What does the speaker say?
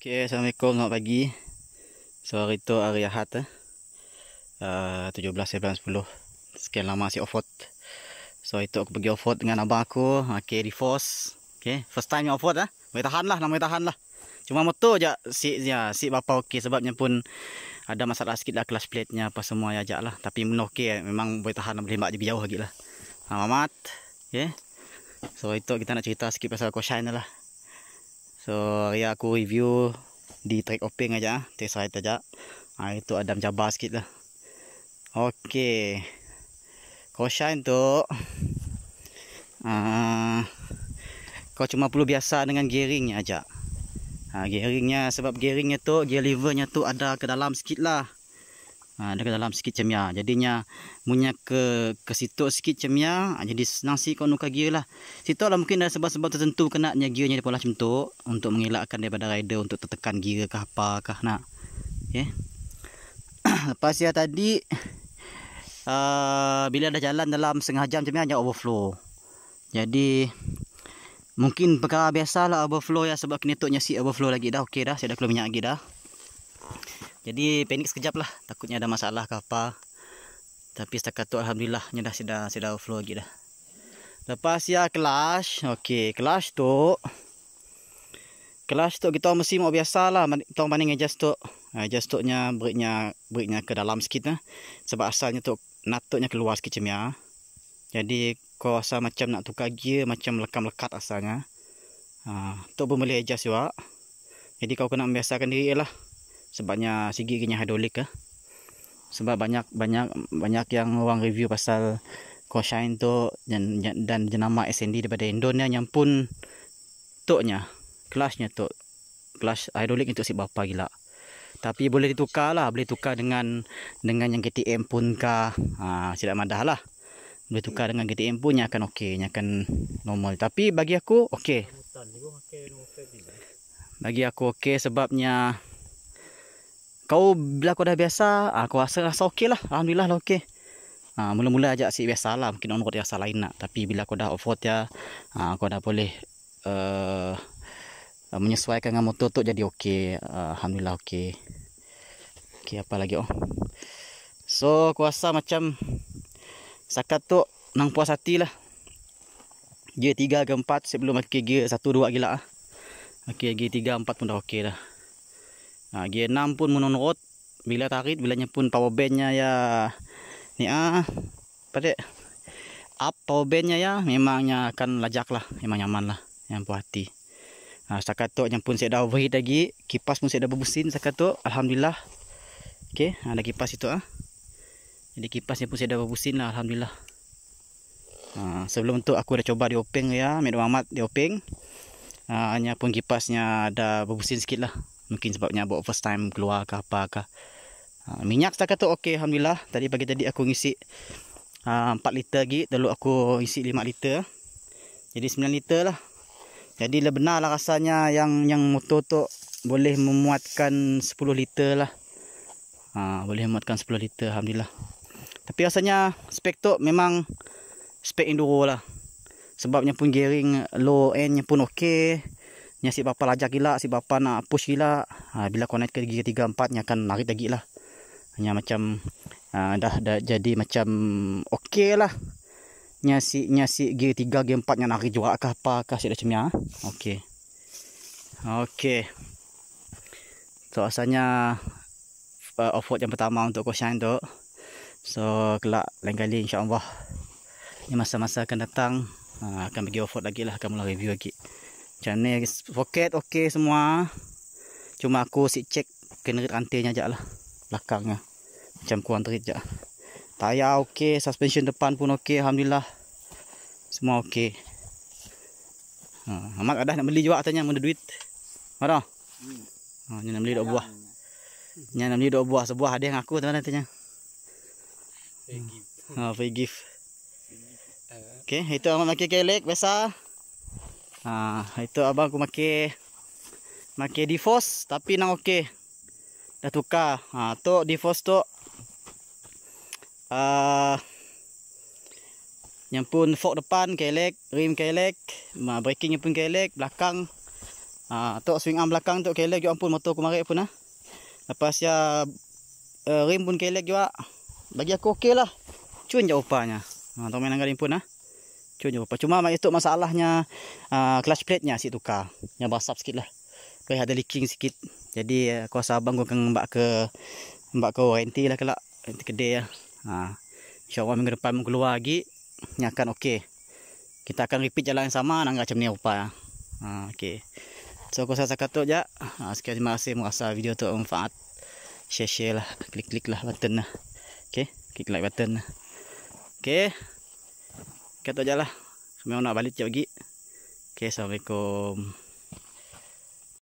Okay, Assalamualaikum, selamat pagi So hari tu hari Ahad uh, 17, 9, 10 Sekian lama si off-road So itu aku pergi off-road dengan abang aku Okay, ah, reforce Okay, first time ni off-road eh? Boleh tahan lah, nama boleh tahan lah Cuma motor je, si dia, seat ah. bapa okay Sebabnya pun ada masalah sikit lah Clutch plate nya apa semua yang ajak lah Tapi menurut okay, eh. memang boleh tahan Boleh hembak juga jauh lagi lah Selamat Okay So itu kita nak cerita sikit pasal Koshine lah So hari aku review di track opening aja, test ride aja. Ha, itu adam jabar sikit lah. kau Caution tu. Uh, ah, kau cuma perlu biasa dengan gearingnya aja. Ha, gearingnya sebab gearingnya tu, gear levernya tu ada ke dalam sikit lah. Ha, dekat dalam sikit cemia. Jadinya munya ke ke situ sikit cemia, ha, jadi senang sikit kau gear lah. Situ lah mungkin ada sebab-sebab tertentu kena nya gearnya dia pula macam tu untuk mengelakkan daripada rider untuk tertekan gear ke apa kah nak. Ya. Okey. Lepas ya tadi uh, bila dah jalan dalam setengah jam cemia hanya overflow. Jadi mungkin perkara biasalah overflow ya sebab kini tu si overflow lagi dah okey dah, saya dah keluar minyak lagi dah. Jadi panik sekejap lah Takutnya ada masalah ke apa Tapi setakat tu Alhamdulillah Ini dah sudah sudah flow lagi dah Lepas ya clash Okay clash tu Clash tu kita mesti mau biasa lah Kita banding adjust tu ah, Adjust tu nya brake nya Brake nya ke dalam sikit lah Sebab asalnya tu Natuknya keluar sikit macam ya Jadi kau rasa macam nak tukar gear Macam lekam-lekat asalnya ha, Tu pun boleh adjust juga Jadi kau kena membiasakan diri lah sebabnya sigi kena hidrolik ke. Sebab banyak banyak banyak yang orang review pasal Koshine tu dan, dan jenama SND daripada Indonesia yang pun toknya kelasnya tu kelas hidrolik untuk si bapa gila. Tapi boleh ditukar lah, boleh tukar dengan dengan yang KTM pun kah. Ha, silap madah lah. Boleh tukar dengan GTM pun yang akan okey, yang akan normal. Tapi bagi aku okey. Bagi aku okey sebabnya kau bila kau dah biasa, aku ah, rasa rasa okey lah. Alhamdulillah lah okey. Ha, mula-mula aja si biasa lah. Mungkin on-road dia asal lain nak. Tapi bila kau dah off-road ya, ha, kau dah boleh uh, menyesuaikan dengan motor tu jadi okey. Uh, Alhamdulillah okey. Okey, apa lagi oh. So, aku rasa macam sakat tu nang puas hati lah. Gear 3 ke 4 sebelum pakai gear 1, 2 gila lah. Okey, gear 3, 4 pun dah okey dah. Ah ha, G6 pun menonrot bila tarik bila pun power banknya ya ni ah pada up power banknya ya memangnya akan lajak lah memang nyaman lah yang puas hati. Ah setakat tu yang pun saya dah overheat lagi kipas pun saya dah berbusin setakat tu alhamdulillah. Okey ha, ada kipas itu ah. Jadi kipasnya pun saya dah berbusin lah alhamdulillah. Ha, sebelum tu aku dah cuba di opening ya Medan Mamat di opening ha, Hanya pun kipasnya ada berbusin sikit lah mungkin sebabnya buat first time keluar ke apa ke. Ha, minyak setakat tu okey alhamdulillah. Tadi pagi tadi aku ngisi ha, ah, 4 liter lagi, dulu aku isi 5 liter. Jadi 9 liter lah. Jadi lah benar lah rasanya yang yang motor tu boleh memuatkan 10 liter lah. Ha, boleh memuatkan 10 liter alhamdulillah. Tapi rasanya spek tu memang spek enduro lah. Sebabnya pun gearing low end pun okey. Nya si bapa lajak gila si bapa nak push gila ha, bila connect ke giga tiga empat ni akan narik lagi lah Nya macam uh, dah dah jadi macam okey lah Nya si ni si giga tiga giga empat nya narik juga ke apa ke si macamnya? Ha? okey okey so asalnya uh, off yang pertama untuk kau shine tu so kelak lain kali insyaallah ini masa-masa akan datang ha, akan bagi off lagi lah akan mula review lagi channel poket okey semua cuma aku si check kena rantainya aja lah belakangnya macam kurang terik je tayar okey suspension depan pun okey alhamdulillah semua okey ha Ahmad ada nak beli juga tanya mana duit mana ha ni nak beli dua buah ni nak beli dua buah sebuah ada yang aku tanya tanya free gift ha free gift Okay, uh. itu Ahmad Makir Kelek, besar. Ha, itu abang aku pakai pakai defrost tapi nang okey. Dah tukar. Ha tu defrost tu uh, yang pun fork depan kelek, rim kelek, ma braking pun kelek, belakang ha tu swing arm belakang tu kelek juga pun motor aku marik pun ah. Lepas ya uh, rim pun kelek juga. Bagi aku okey lah. Cun je upahnya. Ha tu main angka rim pun ah cuma apa? Cuma mak itu masalahnya uh, clutch plate-nya si tukar. Nya basap sikit lah. Kau ada leaking sikit. Jadi eh, aku rasa abang gua akan mbak ke mbak ke warranty lah kelak. Warranty kedai lah. Ha. InsyaAllah minggu depan mau keluar lagi. Ini akan okey. Kita akan repeat jalan yang sama. Nak macam ni rupa. Ya. Ha, okey. So aku rasa saya katuk je. Ha, sekian terima kasih. Merasa video tu bermanfaat. Share-share lah. Klik-klik lah button lah. Okey. Klik like button lah. Okey. Kata aja lah. nak balik cepat lagi. Okay, Assalamualaikum.